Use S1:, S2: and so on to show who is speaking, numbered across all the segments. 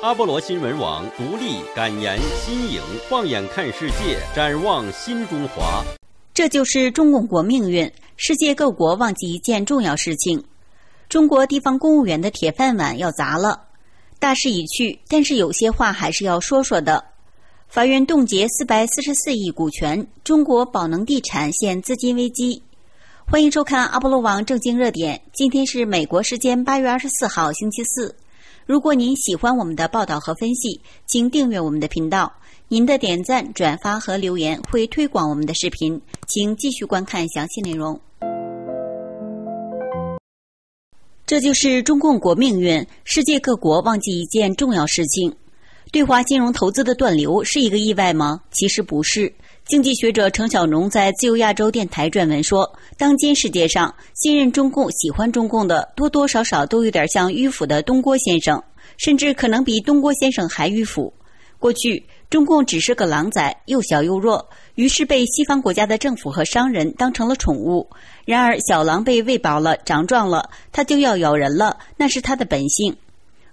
S1: 阿波罗新闻网独立、感言、新颖，放眼看世界，展望新中华。这就是中共国命运。世界各国忘记一件重要事情：中国地方公务员的铁饭碗要砸了。大势已去，但是有些话还是要说说的。法院冻结四百四十四亿股权，中国宝能地产现资金危机。欢迎收看阿波罗网正经热点。今天是美国时间八月二十四号，星期四。如果您喜欢我们的报道和分析，请订阅我们的频道。您的点赞、转发和留言会推广我们的视频，请继续观看详细内容。这就是中共国命运，世界各国忘记一件重要事情：对华金融投资的断流是一个意外吗？其实不是。经济学者程小农在自由亚洲电台撰文说，当今世界上信任中共、喜欢中共的，多多少少都有点像迂腐的东郭先生。甚至可能比东郭先生还迂腐。过去，中共只是个狼崽，又小又弱，于是被西方国家的政府和商人当成了宠物。然而，小狼被喂饱了、长壮了，它就要咬人了，那是它的本性。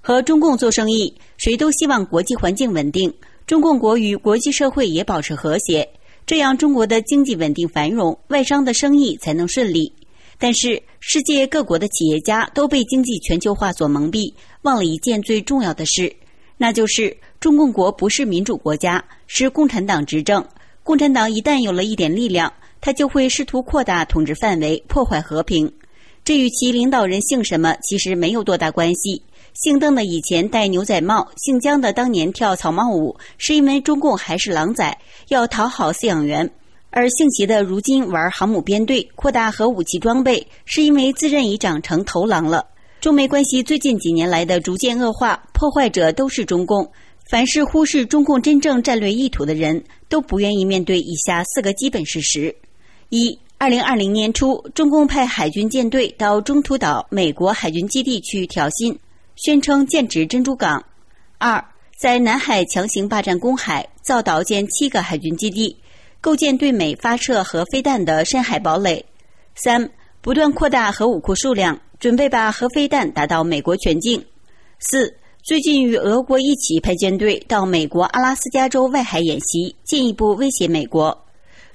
S1: 和中共做生意，谁都希望国际环境稳定，中共国与国际社会也保持和谐，这样中国的经济稳定繁荣，外商的生意才能顺利。但是世界各国的企业家都被经济全球化所蒙蔽，忘了一件最重要的事，那就是中共国不是民主国家，是共产党执政。共产党一旦有了一点力量，他就会试图扩大统治范围，破坏和平。这与其领导人姓什么其实没有多大关系。姓邓的以前戴牛仔帽，姓江的当年跳草帽舞，是因为中共还是狼崽，要讨好饲养员。而姓齐的如今玩航母编队、扩大核武器装备，是因为自认已长成头狼了。中美关系最近几年来的逐渐恶化，破坏者都是中共。凡是忽视中共真正战略意图的人，都不愿意面对以下四个基本事实：一、二零二零年初，中共派海军舰队到中途岛美国海军基地去挑衅，宣称剑指珍珠港；二、在南海强行霸占公海，造岛建七个海军基地。构建对美发射核飞弹的深海堡垒。三、不断扩大核武库数量，准备把核飞弹打到美国全境。四、最近与俄国一起派舰队到美国阿拉斯加州外海演习，进一步威胁美国。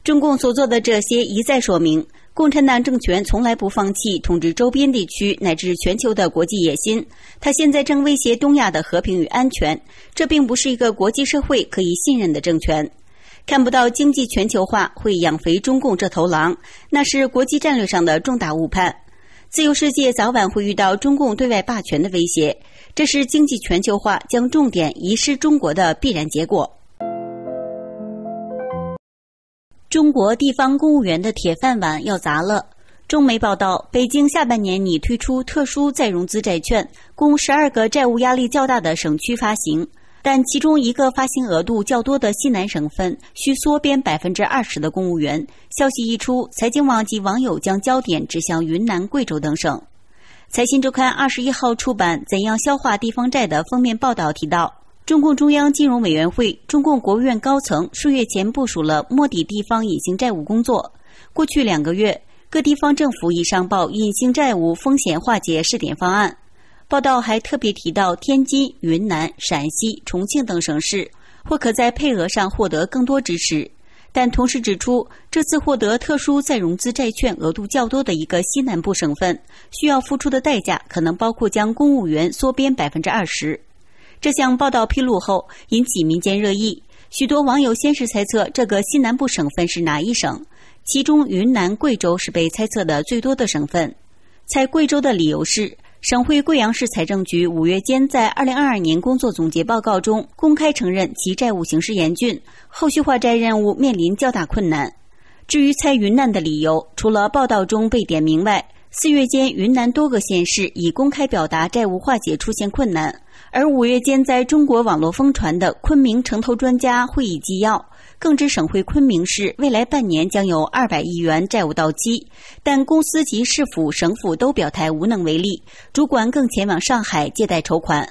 S1: 中共所做的这些一再说明，共产党政权从来不放弃统治周边地区乃至全球的国际野心。他现在正威胁东亚的和平与安全，这并不是一个国际社会可以信任的政权。看不到经济全球化会养肥中共这头狼，那是国际战略上的重大误判。自由世界早晚会遇到中共对外霸权的威胁，这是经济全球化将重点移失中国的必然结果。中国地方公务员的铁饭碗要砸了。中媒报道，北京下半年拟推出特殊再融资债券，供十二个债务压力较大的省区发行。但其中一个发行额度较多的西南省份需缩编百分之二十的公务员。消息一出，财经网及网友将焦点指向云南、贵州等省。财新周刊二十一号出版《怎样消化地方债》的封面报道提到，中共中央金融委员会、中共国务院高层数月前部署了摸底地方隐形债务工作。过去两个月，各地方政府已上报隐形债务风险化解试点方案。报道还特别提到天津、云南、陕西、重庆等省市或可在配额上获得更多支持，但同时指出，这次获得特殊再融资债券额度较多的一个西南部省份，需要付出的代价可能包括将公务员缩编百分之二十。这项报道披露后引起民间热议，许多网友先是猜测这个西南部省份是哪一省，其中云南、贵州是被猜测的最多的省份。猜贵州的理由是。省会贵阳市财政局五月间在二零二二年工作总结报告中公开承认其债务形势严峻，后续化债任务面临较大困难。至于猜云南的理由，除了报道中被点名外，四月间云南多个县市已公开表达债务化解出现困难，而五月间在中国网络疯传的昆明城投专家会议纪要。更知省会昆明市未来半年将有二百亿元债务到期，但公司及市府、省府都表态无能为力，主管更前往上海借贷筹款。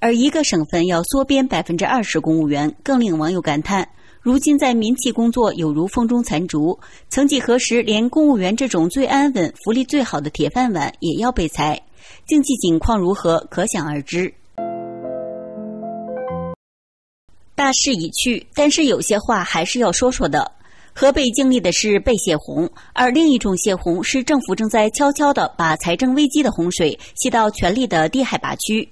S1: 而一个省份要缩编百分之二十公务员，更令网友感叹：如今在民企工作有如风中残烛。曾几何时，连公务员这种最安稳、福利最好的铁饭碗也要被裁，经济景况如何，可想而知。大势已去，但是有些话还是要说说的。河北经历的是被泄洪，而另一种泄洪是政府正在悄悄地把财政危机的洪水泄到权力的低海拔区。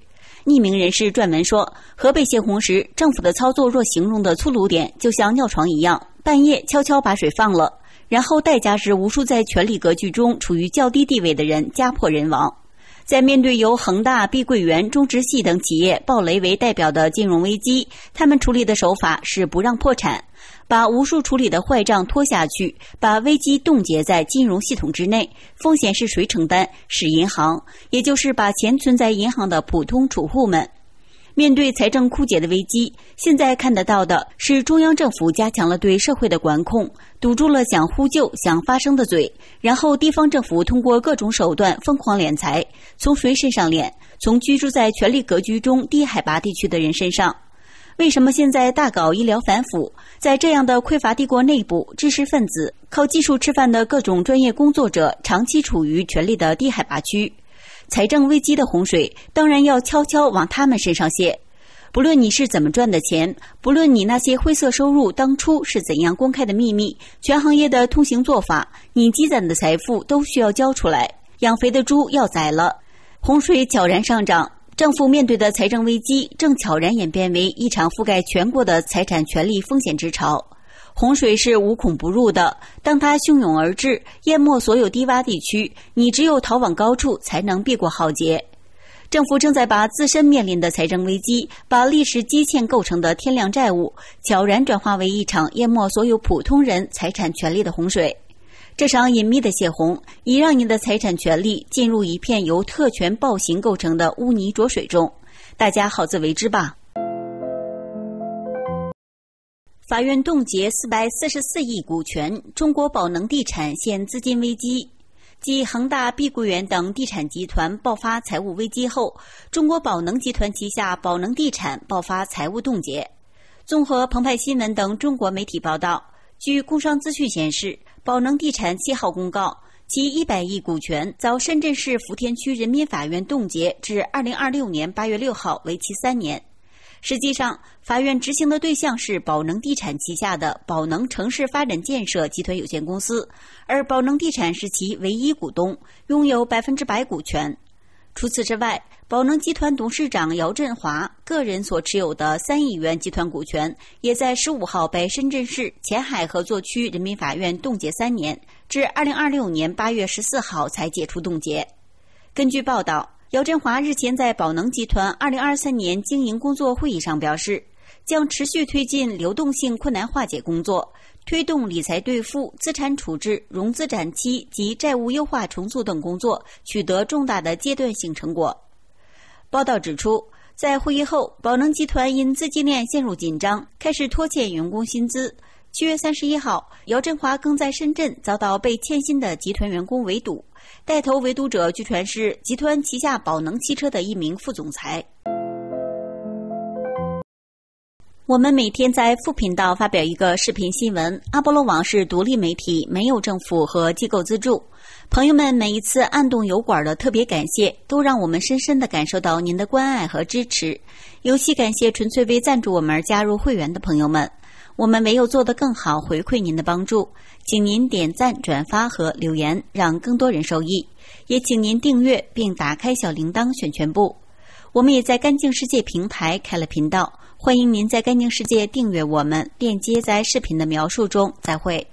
S1: 匿名人士撰文说，河北泄洪时，政府的操作若形容的粗鲁点，就像尿床一样，半夜悄悄把水放了，然后代价是无数在权力格局中处于较低地位的人家破人亡。在面对由恒大、碧桂园、中植系等企业暴雷为代表的金融危机，他们处理的手法是不让破产，把无数处理的坏账拖下去，把危机冻结在金融系统之内，风险是谁承担？是银行，也就是把钱存在银行的普通储户们。面对财政枯竭的危机，现在看得到的是中央政府加强了对社会的管控，堵住了想呼救、想发声的嘴，然后地方政府通过各种手段疯狂敛财，从谁身上敛？从居住在权力格局中低海拔地区的人身上。为什么现在大搞医疗反腐？在这样的匮乏帝国内部，知识分子靠技术吃饭的各种专业工作者，长期处于权力的低海拔区。财政危机的洪水当然要悄悄往他们身上泄，不论你是怎么赚的钱，不论你那些灰色收入当初是怎样公开的秘密，全行业的通行做法，你积攒的财富都需要交出来。养肥的猪要宰了，洪水悄然上涨，政府面对的财政危机正悄然演变为一场覆盖全国的财产权利风险之潮。洪水是无孔不入的，当它汹涌而至，淹没所有低洼地区，你只有逃往高处才能避过浩劫。政府正在把自身面临的财政危机，把历史积欠构成的天量债务，悄然转化为一场淹没所有普通人财产权利的洪水。这场隐秘的泄洪，已让你的财产权利进入一片由特权暴行构成的污泥浊水中。大家好自为之吧。法院冻结四百四十四亿股权，中国宝能地产现资金危机。继恒大、碧桂园等地产集团爆发财务危机后，中国宝能集团旗下宝能地产爆发财务冻结。综合澎湃新闻等中国媒体报道，据工商资讯显示，宝能地产七号公告，其一百亿股权遭深圳市福田区人民法院冻结，至二零二六年八月六号，为期三年。实际上，法院执行的对象是宝能地产旗下的宝能城市发展建设集团有限公司，而宝能地产是其唯一股东，拥有百分之百股权。除此之外，宝能集团董事长姚振华个人所持有的三亿元集团股权，也在十五号被深圳市前海合作区人民法院冻结三年，至二零二六年八月十四号才解除冻结。根据报道。姚振华日前在宝能集团二零二三年经营工作会议上表示，将持续推进流动性困难化解工作，推动理财兑付、资产处置、融资展期及债务优化重组等工作取得重大的阶段性成果。报道指出，在会议后，宝能集团因资金链陷入紧张，开始拖欠员工薪资。七月三十一号，姚振华更在深圳遭到被欠薪的集团员工围堵，带头围堵者据传是集团旗下宝能汽车的一名副总裁。我们每天在副频道发表一个视频新闻，阿波罗网是独立媒体，没有政府和机构资助。朋友们，每一次按动油管的特别感谢，都让我们深深的感受到您的关爱和支持，尤其感谢纯粹为赞助我们而加入会员的朋友们。我们没有做得更好回馈您的帮助，请您点赞、转发和留言，让更多人受益。也请您订阅并打开小铃铛，选全部。我们也在干净世界平台开了频道，欢迎您在干净世界订阅我们，链接在视频的描述中。再会。